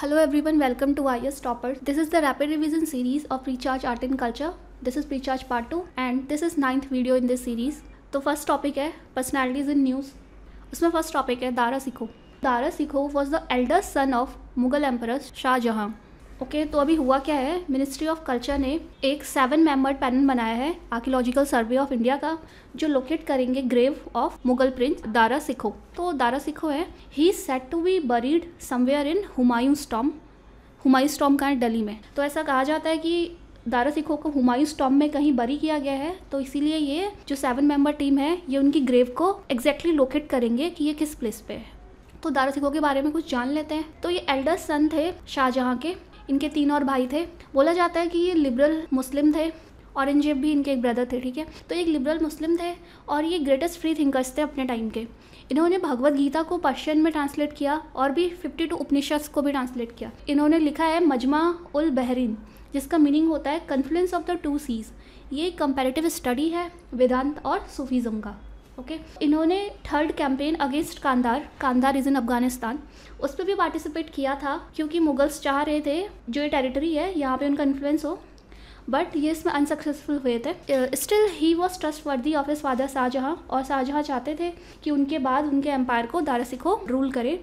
Hello everyone welcome to I S topper this is the rapid revision series of recharge art and culture this is recharge part two and this is ninth video in this series तो first topic है personalities in news उसमें first topic है Dara Shikoh Dara Shikoh was the eldest son of Mughal emperor Shahjahan okay okay, तो अभी हुआ क्या है ministry of culture ने एक सेवन मेंबर पैनल बनाया है आर्कियोलॉजिकल सर्वे ऑफ इंडिया का जो लोकेट करेंगे grave of Mughal Prince Dara सिखो तो दारा सिखो है ही set to be buried somewhere in Humayun storm Humayun storm का है डली में तो ऐसा कहा जाता है कि दारा सिखो को हुमायूं स्टॉम में कहीं बरी किया गया है तो इसीलिए ये जो सेवन मेंबर टीम है ये उनकी ग्रेव को एग्जैक्टली exactly लोकेट करेंगे कि ये किस प्लेस पे है तो दारा सिखो के बारे में कुछ जान लेते हैं तो ये एल्डर सन थे शाहजहाँ के इनके तीन और भाई थे बोला जाता है कि ये लिबरल मुस्लिम थे औरंगजेब भी इनके एक ब्रदर थे ठीक है तो एक लिबरल मुस्लिम थे और ये ग्रेटेस्ट फ्री थिंकर्स थे अपने टाइम के इन्होंने भगवत गीता को पर्शियन में ट्रांसलेट किया और भी 52 उपनिषद्स को भी ट्रांसलेट किया इन्होंने लिखा है मजमा उल बहरीन जिसका मीनिंग होता है confluence of the two seas ये कंपेरेटिव स्टडी है वेदांत और सूफीज़म का ओके इन्होंने third campaign against Kandahar Kandahar is in Afghanistan उस पर भी पार्टिसिपेट किया था क्योंकि मुगल्स चाह रहे थे जो ये टेरिटरी है यहाँ पे उनका इन्फ्लुएंस हो बट ये इसमें अनसक्सेसफुल हुए थे still he was trustworthy of his father Shahjahan और शाहजहाँ चाहते थे कि उनके बाद उनके एम्पायर को दारा सिखो रूल करे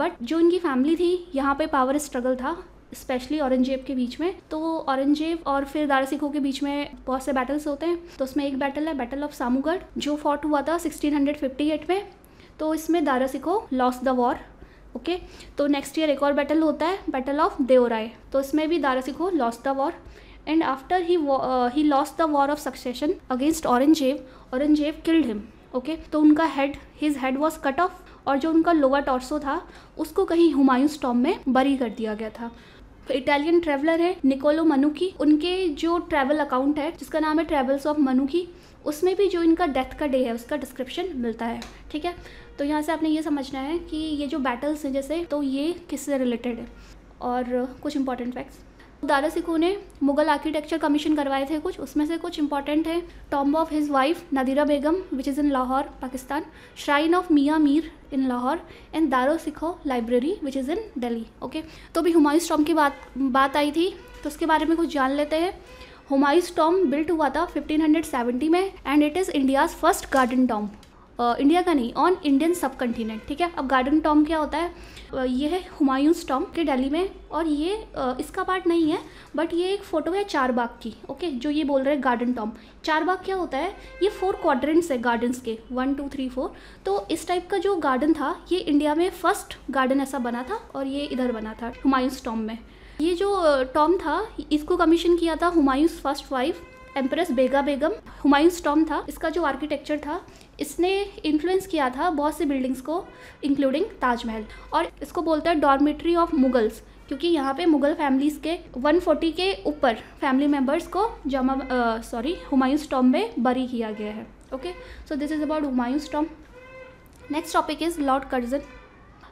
बट जो उनकी फैमिली थी यहाँ पे पावर स्ट्रगल था स्पेशली औरंगजेब के बीच में तो औरंगजेब और फिर दारा सिखो के बीच में बहुत से बैटल्स होते हैं तो उसमें एक बैटल है बैटल ऑफ सामूगढ़ जो फॉट हुआ था सिक्सटीन में तो इसमें Dara Shikoh lost the war okay तो नेक्स्ट ईयर एक और बैटल होता है बैटल ऑफ देवराय तो इसमें भी Dara Shikoh lost the war and after he he lost the war of succession against Aurangzeb Aurangzeb killed him okay तो उनका head his head was cut off और जो उनका लोअर टॉर्सो था उसको कहीं हुमायूं स्टॉम में बरी कर दिया गया था इटालियन ट्रेवलर है निकोलो मनुकी उनके जो ट्रैवल अकाउंट है जिसका नाम है ट्रेवल्स ऑफ मनुकी उसमें भी जो इनका डेथ का डे है उसका डिस्क्रिप्शन मिलता है ठीक है तो यहाँ से आपने ये समझना है कि ये जो बैटल्स हैं जैसे तो ये किससे रिलेटेड है और कुछ इंपॉर्टेंट फैक्ट्स दारा सिकू ने मुगल आर्किटेक्चर कमीशन करवाए थे कुछ उसमें से कुछ इंपॉर्टेंट है tomb of his wife Nadira Begum which is in Lahore Pakistan shrine of Mian Mir in Lahore and Dara Shikoh library which is in Delhi okay तो अभी हुमायूं टॉम की बात बात आई थी तो उसके बारे में कुछ जान लेते हैं हुमायूं टॉम बिल्ट हुआ था 1570 में and it is India's first garden tomb India का नहीं ऑन इंडियन सब कंटिनेंट ठीक है अब गार्डन टॉम क्या होता है ये है हुमायूं टॉम के दिल्ली में और ये इसका पार्ट नहीं है बट ये एक फ़ोटो है चार बाग की ओके जो ये बोल रहे हैं गार्डन टॉम चार बाग क्या होता है ये फोर क्वाड्रेंट्स है गार्डन्स के वन टू थ्री फोर तो इस टाइप का जो गार्डन था ये इंडिया में फर्स्ट गार्डन ऐसा बना था और ये इधर बना था हुमायूं टॉम में ये जो टॉम था इसको कमीशन किया था Humayun first wife empress Bega Begum Humayun's tomb था इसका जो आर्किटेक्चर था इसने इन्फ्लुएंस किया था बहुत सी बिल्डिंग्स को इंक्लूडिंग ताजमहल और इसको बोलते हैं डॉर्मेट्री ऑफ मुगल्स क्योंकि यहाँ पे मुगल फैमिलीज़ के 140 के ऊपर फैमिली मेम्बर्स को जमा सॉरी हुमायूं स्टॉम में बरी किया गया है okay so this is about Humayun's स्टॉम next topic is Lord Curzon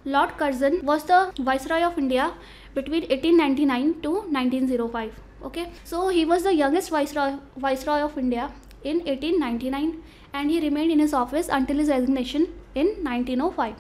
Lord Curzon was the viceroy of India between 1899 to 1905 okay so he was viceroy viceroy viceroy of India in 1899 and he remained in his office until his resignation in 1905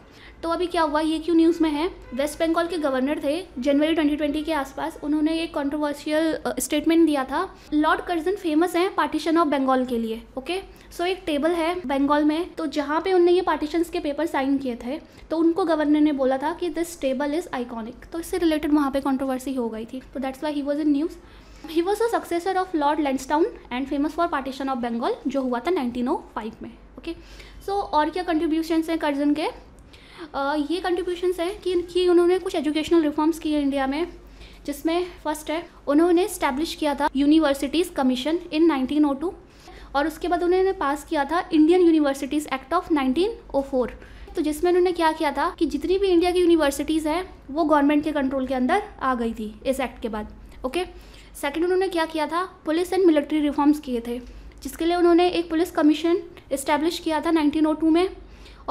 तो अभी क्या हुआ ये क्यों news में है waste Bengal के governor थे जनवरी 2020 के आसपास उन्होंने एक कंट्रोवर्शियल स्टेटमेंट दिया था लॉर्ड कर्जन फेमस हैं पार्टीशन ऑफ बंगाल के लिए ओके सो so, एक टेबल है बंगाल में तो जहाँ पे उनने ये पार्टीशन के पेपर साइन किए थे तो उनको गवर्नर ने बोला था कि दिस टेबल इज़ आइकॉनिक तो इससे रिलेटेड वहाँ पर कॉन्ट्रोवर्सी हो गई थी तो that's why he was in news he was a successor of Lord Lansdowne and famous for partition of Bengal जो हुआ था 1905 में ओके सो और क्या कंट्रीब्यूशंस हैं कर्जन के uh, ये कंट्रीब्यूशंस हैं कि उन्होंने कुछ एजुकेशनल रिफॉर्म्स किए इंडिया में जिसमें फर्स्ट है उन्होंने इस्टेब्लिश किया था यूनिवर्सिटीज़ कमीशन इन 1902 और उसके बाद उन्होंने पास किया था इंडियन यूनिवर्सिटीज़ एक्ट ऑफ 1904 तो जिसमें उन्होंने क्या किया था कि जितनी भी इंडिया की यूनिवर्सिटीज़ हैं वो गवर्नमेंट के कंट्रोल के अंदर आ गई थी इस एक्ट के बाद ओके okay? सेकेंड उन्होंने क्या किया था पुलिस एंड मिलिट्री रिफॉर्म्स किए थे जिसके लिए उन्होंने एक पुलिस कमीशन इस्टेब्लिश किया था नाइनटीन oh में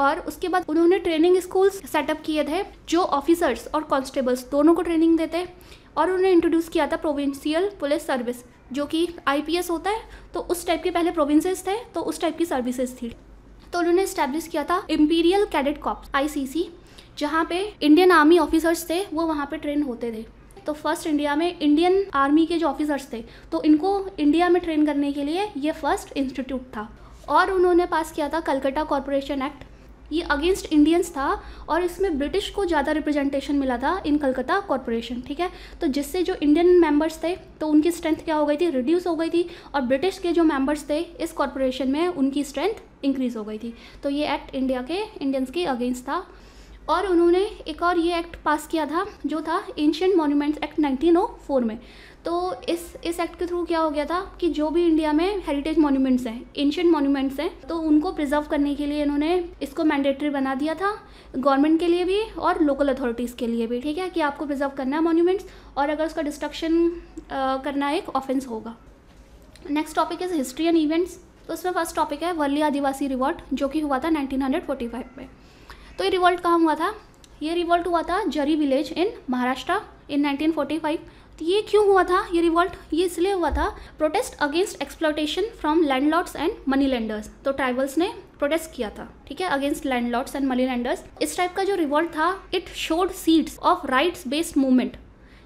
और उसके बाद उन्होंने ट्रेनिंग स्कूल सेटअप किए थे जो ऑफिसर्स और कॉन्स्टेबल्स दोनों को ट्रेनिंग देते और उन्होंने इंट्रोड्यूस किया था प्रोविंशियल पुलिस सर्विस जो कि आईपीएस होता है तो उस टाइप के पहले प्रोविंसेस थे तो उस टाइप की सर्विसेज थी तो उन्होंने इस्टेब्लिश किया था imperial cadet corps I C C जहाँ पे इंडियन आर्मी ऑफिसर्स थे वो वहाँ पे ट्रेन होते थे तो फर्स्ट इंडिया में इंडियन आर्मी के जो ऑफिसर्स थे तो इनको इंडिया में ट्रेन करने के लिए ये फर्स्ट इंस्टीट्यूट था और उन्होंने पास किया था कलकत्ता कॉरपोरेशन एक्ट ये अगेंस्ट इंडियंस था और इसमें ब्रिटिश को ज़्यादा रिप्रेजेंटेशन मिला था इन कलकत्ता कॉरपोरेशन ठीक है तो जिससे जो इंडियन मेंबर्स थे तो उनकी स्ट्रेंथ क्या हो गई थी रिड्यूस हो गई थी और ब्रिटिश के जो मेंबर्स थे इस कॉरपोरेशन में उनकी स्ट्रेंथ इंक्रीज़ हो गई थी तो ये एक्ट इंडिया के इंडियंस के अगेंस्ट था और उन्होंने एक और ये एक्ट पास किया था जो था एंशियंट मोन्यूमेंट्स एक्ट 1904 में तो इस इस एक्ट के थ्रू क्या हो गया था कि जो भी इंडिया में हेरिटेज मोन्यूमेंट्स हैं एंशियंट मोन्यूमेंट्स हैं तो उनको प्रिजर्व करने के लिए इन्होंने इसको मैंडेटरी बना दिया था गवर्नमेंट के लिए भी और लोकल अथॉरिटीज़ के लिए भी ठीक है कि आपको प्रिजर्व करना है मोन्यूमेंट्स और अगर उसका डिस्ट्रक्शन करना एक ऑफेंस होगा next topic is history and events तो उसमें फर्स्ट टॉपिक है वर्ली आदिवासी रिवॉर्ट जो कि हुआ था 1945 में तो ये रिवॉल्ट कहाँ हुआ था ये रिवॉल्ट हुआ था जरी village in Maharashtra in nineteen तो ये क्यों हुआ था ये रिवॉल्ट ये इसलिए हुआ था protest against exploitation from landlords and money lenders तो ट्राइबल्स ने प्रोटेस्ट किया था ठीक है against landlords and money lenders इस टाइप का जो रिवॉल्ट था it showed seeds of rights based movement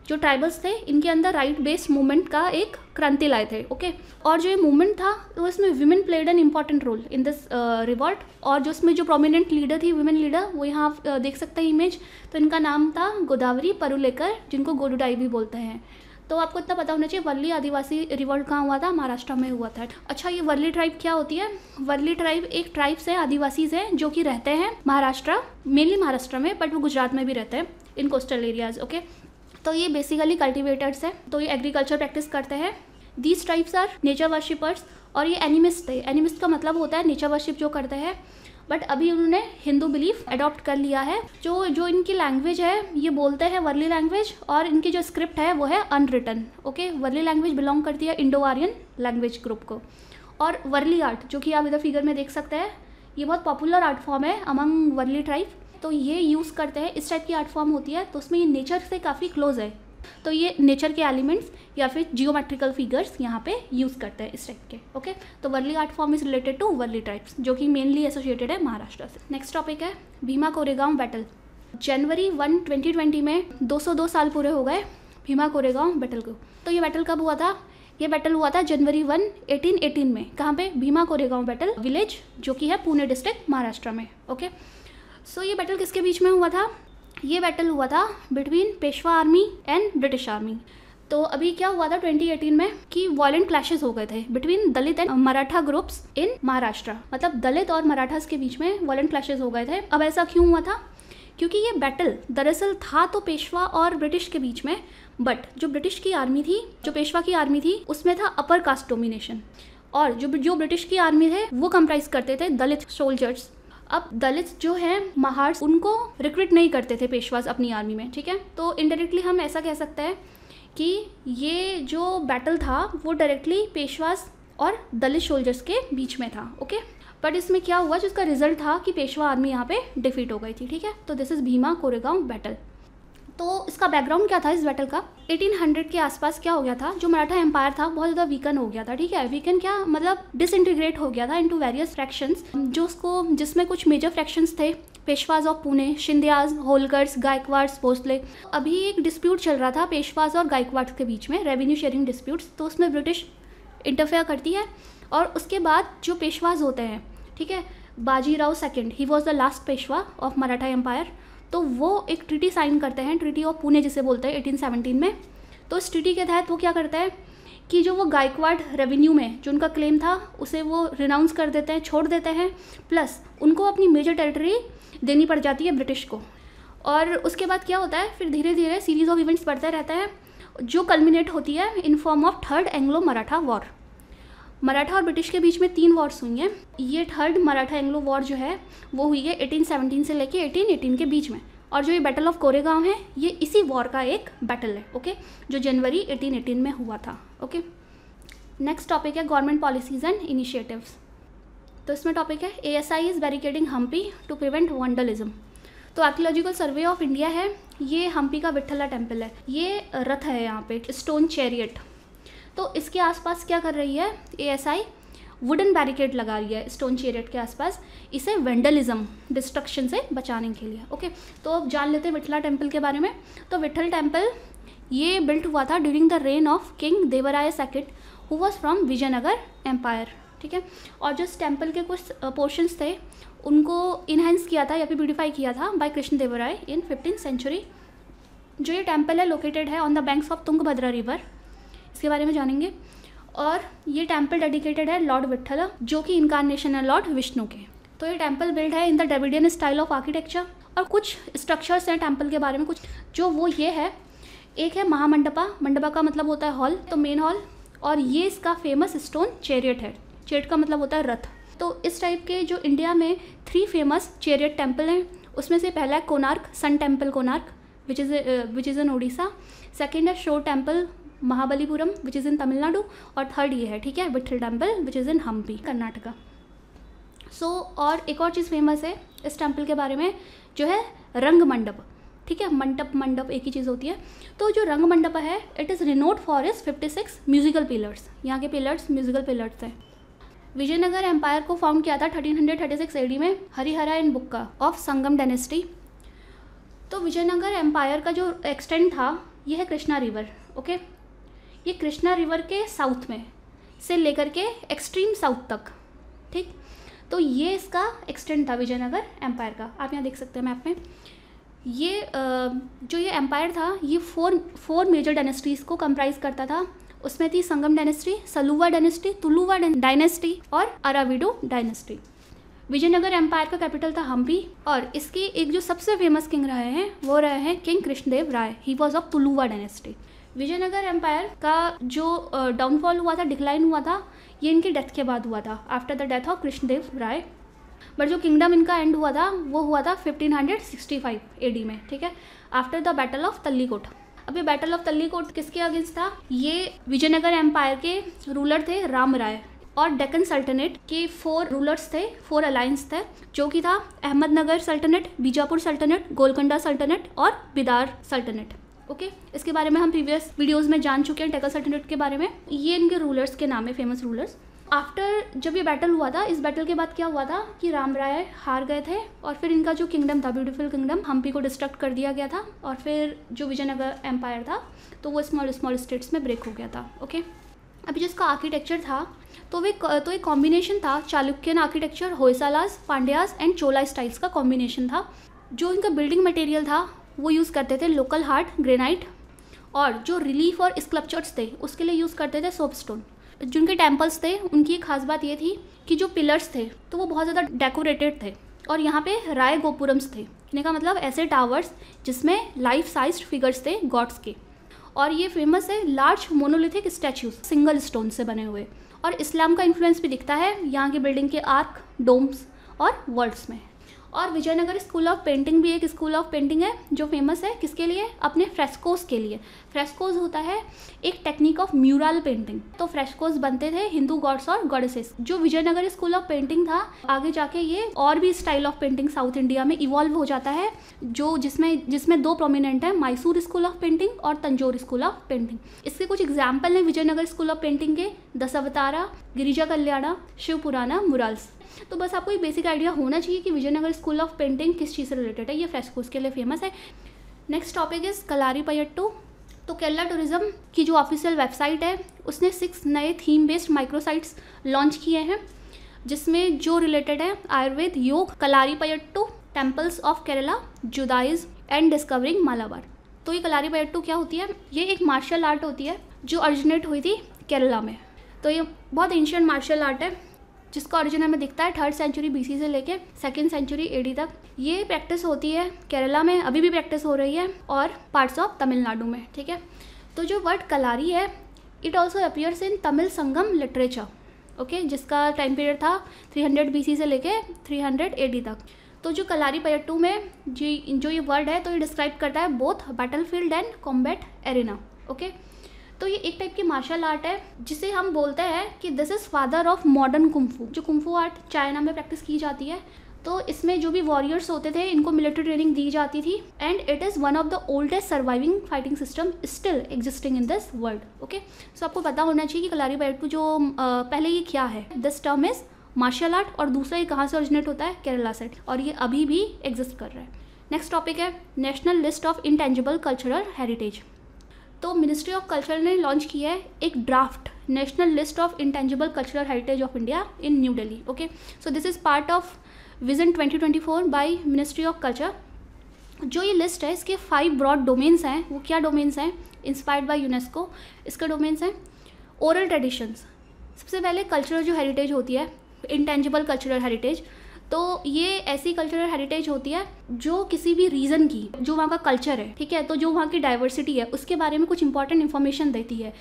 जो ट्राइबल्स थे इनके अंदर राइट बेस्ड मूवमेंट का एक क्रांति लाए थे ओके और जो ये मूवमेंट था तो इसमें women played an important role in this revolt और जो इसमें जो प्रोमिनेंट लीडर थी वुमेन लीडर वो यहाँ uh, देख सकते हैं इमेज तो इनका नाम था गोदावरी परुलेकर जिनको गोडुडाई भी बोलते हैं तो आपको इतना पता होना चाहिए वर्ली आदिवासी रिवॉल्ट कहाँ हुआ था महाराष्ट्र में हुआ था अच्छा ये वर्ली ट्राइब क्या होती है वर्ली ट्राइब एक ट्राइब्स है आदिवासीज हैं जो कि रहते हैं महाराष्ट्र मेनली महाराष्ट्र में बट वो गुजरात में भी रहते हैं इन कोस्टल एरियाज ओके तो ये बेसिकली कल्टिवेटर्स हैं तो ये एग्रीकल्चर प्रैक्टिस करते हैं these types are nature worshippers और ये एनिमिस्ट थे एनिमिस्ट का मतलब होता है नेचर वर्शिप जो करते हैं बट अभी उन्होंने हिंदू बिलीफ अडॉप्ट कर लिया है जो जो इनकी लैंग्वेज है ये बोलते हैं वर्ली लैंग्वेज और इनकी जो स्क्रिप्ट है वो है unwritten okay Warli language belong करती है इंडो आर्यन लैंग्वेज ग्रुप को और वर्ली आर्ट जो कि आप इधर फिगर में देख सकते हैं ये बहुत पॉपुलर आर्ट फॉर्म है अमंग वर्ली ट्राइब तो ये यूज़ करते हैं इस टाइप की आर्ट फॉर्म होती है तो उसमें ये नेचर से काफ़ी क्लोज है तो ये नेचर के एलिमेंट्स या फिर जियोमेट्रिकल फिगर्स यहाँ पे यूज़ करते हैं इस टाइप के ओके तो Warli art form is related to Warli tribes जो कि मेनली एसोसिएटेड है महाराष्ट्र से नेक्स्ट टॉपिक है भीमा कोरेगांव बैटल जनवरी वन ट्वेंटी ट्वेंटी में 202 साल पूरे हो गए भीमा कोरेगांव बैटल को तो ये बैटल कब हुआ था ये बैटल हुआ था जनवरी वन एटीन एटीन में कहाँ पे भीमा कोरेगांव बैटल विलेज जो कि है पुणे डिस्ट्रिक्ट महाराष्ट्र में ओके सो ये बैटल किसके बीच में हुआ था ये बैटल हुआ था between Peshwa army and British army तो अभी क्या हुआ था 2018 में कि वॉयेंट क्लैशेस हो गए थे between Dalit and Maratha groups in Maharashtra मतलब दलित और मराठास के बीच में वॉलेंट क्लैशेस हो गए थे अब ऐसा क्यों हुआ था क्योंकि ये बैटल दरअसल था तो पेशवा और ब्रिटिश के बीच में बट जो ब्रिटिश की आर्मी थी जो पेशवा की आर्मी थी उसमें था अपर कास्ट डोमिनेशन और जो जो ब्रिटिश की आर्मी थे वो कंप्राइज करते थे दलित सोल्जर्स अब दलित जो है महार उनको रिक्रूट नहीं करते थे पेशवाज अपनी आर्मी में ठीक है तो इनडायरेक्टली हम ऐसा कह सकते हैं कि ये जो बैटल था वो डायरेक्टली पेशवाज और दलित सोल्जर्स के बीच में था ओके बट इसमें क्या हुआ जिसका रिजल्ट था कि पेशवा आर्मी यहाँ पे डिफीट हो गई थी ठीक है तो this is Bhima Koregaon battle तो इसका बैकग्राउंड क्या था इस बैटल का 1800 के आसपास क्या हो गया था जो मराठा एम्पायर था बहुत ज़्यादा वीकन हो गया था ठीक है वीकन क्या मतलब डिसइंटीग्रेट हो गया था इनटू वेरियस फ्रैक्शंस जो उसको जिसमें कुछ मेजर फ्रैक्शंस थे पेशवाज ऑफ पुणे शिंदियाज होलकर्स गायकवाड्स भोसले अभी एक डिस्प्यूट चल रहा था पेशवाज और गायकवाड्स के बीच में रेवेन्यू शेयरिंग डिस्प्यूट्स तो उसमें ब्रिटिश इंटरफेयर करती है और उसके बाद जो पेशवाज होते हैं ठीक है बाजीराव सेकेंड ही was the last Peshwa of Maratha empire तो वो एक ट्रिटी साइन करते हैं ट्रिटी ऑफ पुणे जिसे बोलते हैं एटीन में तो इस ट्रिटी के तहत वो क्या करता है कि जो वो गायकवाड रेवेन्यू में जो उनका क्लेम था उसे वो रिनाउंस कर देते हैं छोड़ देते हैं प्लस उनको अपनी मेजर टेरिटरी देनी पड़ जाती है ब्रिटिश को और उसके बाद क्या होता है फिर धीरे धीरे सीरीज़ ऑफ इवेंट्स बढ़ता रहता है जो कल्मिनेट होती है in form of third Anglo Maratha war Maratha और ब्रिटिश के बीच में तीन वॉर्स हुई हैं ये थर्ड मराठा एंग्लो वॉर जो है वो हुई है एटीन से लेके एटीन के बीच में और जो ये बैटल ऑफ कोरेगांव है ये इसी वॉर का एक बैटल है ओके जो जनवरी एटीन में हुआ था ओके नेक्स्ट टॉपिक है गवर्नमेंट पॉलिसीज एंड इनिशिएटिव्स तो इसमें टॉपिक है A S I is barricading Hampi to prevent vandalism तो आर्कियोलॉजिकल सर्वे ऑफ इंडिया है ये हम्पी का विठला टेम्पल है ये रथ है यहाँ पे स्टोन चैरियट तो इसके आसपास क्या कर रही है एएसआई वुडन बैरिकेड लगा रही है स्टोन चेरेट के आसपास इसे वेंडलिज्म डिस्ट्रक्शन से बचाने के लिए ओके तो अब जान लेते हैं विठला टेम्पल के बारे में तो विठल टेम्पल ये बिल्ट हुआ था during the reign of king Devaraya second who was from Vijayanagara empire ठीक है और जो टेम्पल के कुछ पोर्शंस थे उनको इन्हेंस किया था या फिर ब्यूटिफाई किया था by Krishna Devaraya in fifteen century जो ये टेम्पल है लोकेटेड है on the banks of Tungabhadra river इसके बारे में जानेंगे और ये टेम्पल डेडिकेटेड है लॉर्ड विठला जो कि इनकारनेशन है लॉर्ड विष्णु के तो ये टेम्पल बिल्ड है in the Dravidian style of architecture और कुछ स्ट्रक्चर्स हैं टेम्पल के बारे में कुछ जो वो ये है एक है महामंडपा मंडपा का मतलब होता है हॉल तो मेन हॉल और ये इसका फेमस स्टोन चेरियट है चेट का मतलब होता है रथ तो इस टाइप के जो इंडिया में थ्री फेमस चेरियट टेम्पल हैं उसमें से पहला है Konark sun temple Konark which is which is in Odisha second है shore temple Mahabalipuram which is in Tamil Nadu और थर्ड ये है ठीक है Vitthala temple which is in Hampi Karnataka so so, और एक और चीज़ फेमस है इस टेम्पल के बारे में जो है रंग मंडप ठीक है मंडप मंडप एक ही चीज़ होती है तो जो रंग मंडप है इट इज़ रिनोट इस फिफ्टी सिक्स म्यूजिकल पिलर्स यहाँ के पिलर्स म्यूजिकल पिलर्स हैं विजयनगर एम्पायर को फाउंड किया था 1336 एडी में Harihara and Bukka of Sangama dynasty तो विजयनगर एम्पायर का जो एक्सटेंड था यह है कृष्णा रिवर ओके ये कृष्णा रिवर के साउथ में से लेकर के एक्सट्रीम साउथ तक ठीक तो ये इसका एक्सटेंड था विजयनगर एम्पायर का आप यहाँ देख सकते हैं मैप में ये जो ये एम्पायर था ये फोर फोर मेजर डायनेस्टीज़ को कंप्राइज करता था उसमें थी Sangama dynasty Saluva dynasty Tuluva dynasty और अराविडो डायनेस्टी विजयनगर एम्पायर का कैपिटल था हम्पी और इसके एक जो सबसे फेमस किंग रहे हैं वो रहे हैं king Krishnadeva Raya he was of Tuluva dynasty Vijayanagara empire का जो डाउनफॉल हुआ था डिक्लाइन हुआ था ये इनकी डेथ के बाद हुआ था after the death of Krishnadeva Raya but जो किंगडम इनका एंड हुआ था वो हुआ था 1565 एडी में ठीक है after the battle of Talikota अब ये बैटल ऑफ तल्लीकोट किसके अगेंस्ट था ये विजयनगर एम्पायर के रूलर थे राम राय और डेक्कन सल्टनेट के फोर रूलर्स थे फोर अलायंस थे जो कि था Ahmednagar sultanate Bijapur sultanate Golconda sultanate और बिदार सल्टनेट ओके इसके बारे में हम प्रीवियस वीडियोस में जान चुके हैं टेकल सर्टिफिकेट के बारे में ये इनके रूलर्स के नाम है फेमस रूलर्स आफ्टर जब ये बैटल हुआ था इस बैटल के बाद क्या हुआ था कि राम राय हार गए थे और फिर इनका जो किंगडम था ब्यूटीफुल किंगडम हम्पी को डिस्ट्रक्ट कर दिया गया था और फिर जो विजयनगर एम्पायर था तो वो स्मॉल स्मॉल स्टेट्स में ब्रेक हो गया था ओके अभी जिसका आर्किटेक्चर था तो वे तो एक कॉम्बिनेशन था Chalukyan architecture Hoysalas Pandyas and Chola styles का कॉम्बिनेशन था जो इनका बिल्डिंग मटेरियल था वो यूज़ करते थे लोकल हार्ट ग्रेनाइट और जो रिलीफ और स्कल्पचर्स थे उसके लिए यूज़ करते थे सोप स्टोन जिनके टेम्पल्स थे उनकी एक खास बात ये थी कि जो पिलर्स थे तो वो बहुत ज़्यादा डेकोरेटेड थे और यहाँ पे राय गोपुरम्स थे इन्हें का मतलब ऐसे टावर्स जिसमें लाइफ साइज फिगर्स थे गॉड्स के और ये फेमस है large monolithic statues single stone से बने हुए और इस्लाम का इन्फ्लुएंस भी दिखता है यहाँ की बिल्डिंग के आर्क डोम्स और वर्ल्ड्स में और विजयनगर स्कूल ऑफ पेंटिंग भी एक स्कूल ऑफ पेंटिंग है जो फेमस है किसके लिए अपने फ्रेस्कोस के लिए फ्रेस्कोस होता है एक टेक्निक ऑफ म्यूरल पेंटिंग तो फ्रेस्कोस बनते थे हिंदू गॉड्स और गॉडसेस जो विजयनगर स्कूल ऑफ पेंटिंग था आगे जाके ये और भी style of painting south India में इवॉल्व हो जाता है जो जिसमें जिसमें दो प्रोमिनेंट है मैसूर स्कूल ऑफ पेंटिंग और तंजोर स्कूल ऑफ पेंटिंग इसके कुछ एग्जाम्पल हैं विजयनगर स्कूल ऑफ पेंटिंग के दसवतारा गिरिजा कल्याणा शिवपुराना मुरल्स मुराल्स तो बस आपको एक बेसिक आइडिया होना चाहिए कि विजयनगर स्कूल ऑफ पेंटिंग किस चीज़ से रिलेटेड है ये फ्रेस्कोज के लिए फेमस है next topic is Kalari Payattu तो केरला टूरिज़्म की जो ऑफिशियल वेबसाइट है उसने सिक्स नए थीम बेस्ड माइक्रोसाइट्स लॉन्च किए हैं जिसमें जो रिलेटेड है Ayurveda yoga Kalari Payattu temples of Kerala Judaism and discovering Malabar तो ये कलारी पयट्टू क्या होती है ये एक मार्शल आर्ट होती है जो ऑरिजिनेट हुई थी केरला में तो ये बहुत एंशियंट मार्शल आर्ट है जिसका ओरिजिन हमें दिखता है थर्ड सेंचुरी बीसी से लेके सेकेंड सेंचुरी एडी तक ये प्रैक्टिस होती है केरला में अभी भी प्रैक्टिस हो रही है और पार्ट्स ऑफ तमिलनाडु में ठीक है तो जो वर्ड कलारी है it also appears in Tamil Sangam literature okay जिसका टाइम पीरियड था 300 हंड्रेड से लेके 300 एडी तक तो जो कलारी पयट्टू में जी जो ये वर्ड है तो ये डिस्क्राइब करता है both battle field and combat arena okay तो ये एक टाइप की मार्शल आर्ट है जिसे हम बोलते हैं कि this is father of modern kung fu जो कुम्फू आर्ट चाइना में प्रैक्टिस की जाती है तो इसमें जो भी वॉरियर्स होते थे इनको मिलिट्री ट्रेनिंग दी जाती थी and it is one of the oldest surviving fighting system still existing in this world okay so आपको पता होना चाहिए कि कलारी बैटू जो आ, पहले ये क्या है this term is martial art और दूसरा ये कहाँ से ओरिजिनेट होता है केरला से और ये अभी भी एग्जिस्ट कर रहा है नेक्स्ट टॉपिक है national list of intangible cultural heritage तो मिनिस्ट्री ऑफ कल्चर ने लॉन्च किया है एक draft national list of intangible cultural heritage of India in New Delhi okay so this is part of vision 2024 by ministry of culture जो ये list है इसके five broad domains हैं वो क्या डोमेन्स हैं इंस्पायर्ड बाई यूनेस्को इसके डोमेन्स हैं ओरल ट्रेडिशंस सबसे पहले कल्चरल जो हेरिटेज होती है इंटेंजिबल कल्चरल हेरिटेज तो ये ऐसी कल्चरल हेरिटेज होती है जो किसी भी रीजन की जो वहाँ का कल्चर है ठीक है तो जो वहाँ की डाइवर्सिटी है उसके बारे में कुछ इंपॉर्टेंट इन्फॉर्मेशन देती है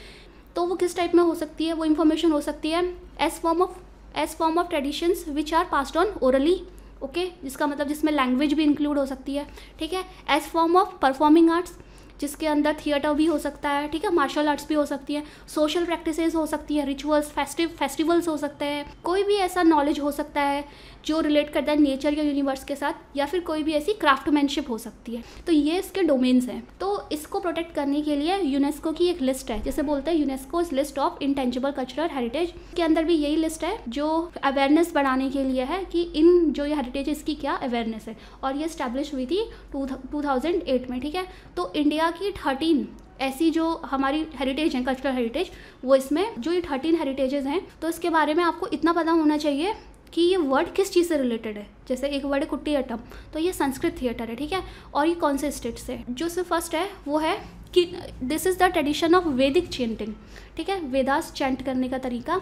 तो वो किस टाइप में हो सकती है वो इन्फॉर्मेशन हो सकती है as form of as form of traditions which are passed on orally okay जिसका मतलब जिसमें लैंग्वेज भी इंक्लूड हो सकती है ठीक है as form of performing arts जिसके अंदर थिएटर भी हो सकता है ठीक है मार्शल आर्ट्स भी हो सकती है सोशल प्रैक्टिसेस हो सकती है रिचुअल्स फेस्टिव फेस्टिवल्स हो सकते हैं कोई भी ऐसा नॉलेज हो सकता है जो रिलेट करता है नेचर या यूनिवर्स के साथ या फिर कोई भी ऐसी क्राफ्टमैनशिप हो सकती है तो ये इसके डोमेन्स हैं तो इसको प्रोटेक्ट करने के लिए यूनेस्को की एक लिस्ट है जैसे बोलते हैं UNESCO list of intangible cultural heritage के अंदर भी यही लिस्ट है जो अवेयरनेस बढ़ाने के लिए है कि इन जो ये हेरिटेज इसकी क्या अवेयरनेस है और ये स्टैब्लिश हुई थी टू थाउजेंड एट में ठीक है तो इंडिया मिला कि थर्टीन ऐसी जो हमारी हेरिटेज है कल्चरल हेरिटेज वो इसमें जो ये थर्टीन हेरिटेजेस हैं तो इसके बारे में आपको इतना पता होना चाहिए कि ये वर्ड किस चीज़ से रिलेटेड है जैसे एक वर्ड है कुट्टी अटम तो ये संस्कृत थिएटर है ठीक है और ये कौन से स्टेट से जो से फर्स्ट है वो है कि this is the tradition of Vedic chanting ठीक है वेदास चैंट करने का तरीका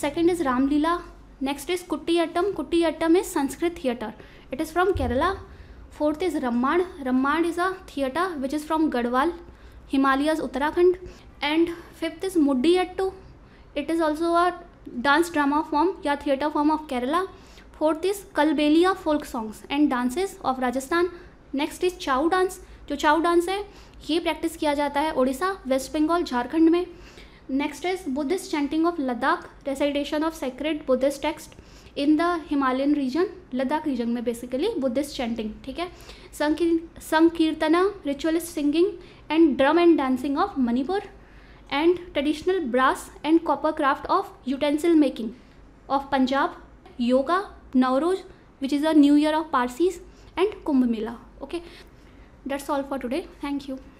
second is Ramlila next is Kutiyattam Kutiyattam is Sanskrit theatre it is from Kerala fourth is Ramman Ramman is a theatre which is from Garhwal Himalayas Uttarakhand and fifth is Mudiyettu it is also a dance drama form या theatre form of Kerala fourth is Kalbelia folk songs and dances of Rajasthan next is Chhau dance जो Chhau dance है ये practice किया जाता है Orissa waste Bengal Jharkhand में next is Buddhist chanting of Ladakh recitation of sacred Buddhist text in the Himalayan region Ladakh region में basically Buddhist chanting ठीक है Sankirtana ritualist singing and drum and dancing of Manipur and traditional brass and copper craft of utensil making of Punjab yoga Navroz which is a new year of Parsis and Kumbh Mela okay that's all for today thank you